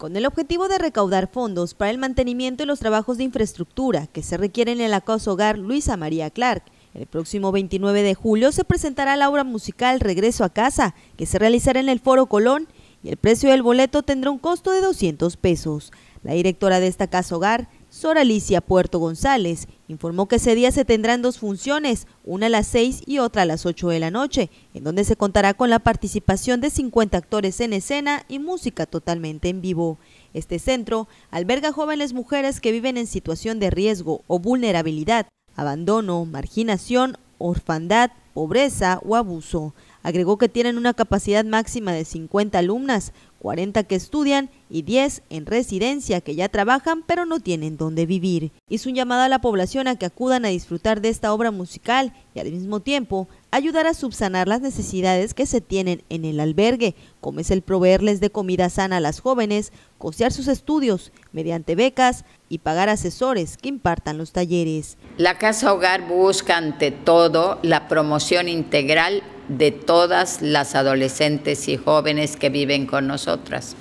con el objetivo de recaudar fondos para el mantenimiento y los trabajos de infraestructura que se requieren en la casa hogar Luisa María Clark. El próximo 29 de julio se presentará la obra musical Regreso a Casa, que se realizará en el Foro Colón, y el precio del boleto tendrá un costo de 200 pesos. La directora de esta casa hogar, Sora Alicia Puerto González informó que ese día se tendrán dos funciones, una a las 6 y otra a las 8 de la noche, en donde se contará con la participación de 50 actores en escena y música totalmente en vivo. Este centro alberga jóvenes mujeres que viven en situación de riesgo o vulnerabilidad, abandono, marginación orfandad, pobreza o abuso. Agregó que tienen una capacidad máxima de 50 alumnas, 40 que estudian y 10 en residencia que ya trabajan pero no tienen dónde vivir. Hizo un llamado a la población a que acudan a disfrutar de esta obra musical y al mismo tiempo ayudar a subsanar las necesidades que se tienen en el albergue, como es el proveerles de comida sana a las jóvenes, costear sus estudios mediante becas y pagar asesores que impartan los talleres. La Casa Hogar busca ante todo la promoción integral de todas las adolescentes y jóvenes que viven con nosotras.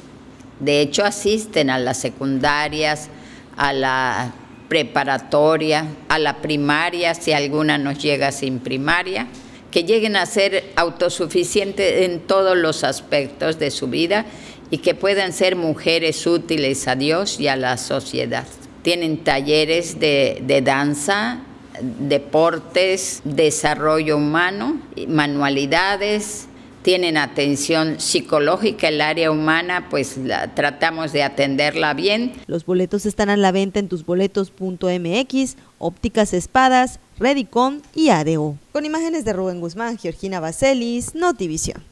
De hecho, asisten a las secundarias, a la preparatoria, a la primaria, si alguna nos llega sin primaria, que lleguen a ser autosuficientes en todos los aspectos de su vida y que puedan ser mujeres útiles a Dios y a la sociedad. Tienen talleres de, de danza, deportes, desarrollo humano, manualidades, tienen atención psicológica, el área humana, pues la, tratamos de atenderla bien. Los boletos están a la venta en tusboletos.mx, Ópticas Espadas, Redicom y ADO. Con imágenes de Rubén Guzmán, Georgina Baselis, Notivisión.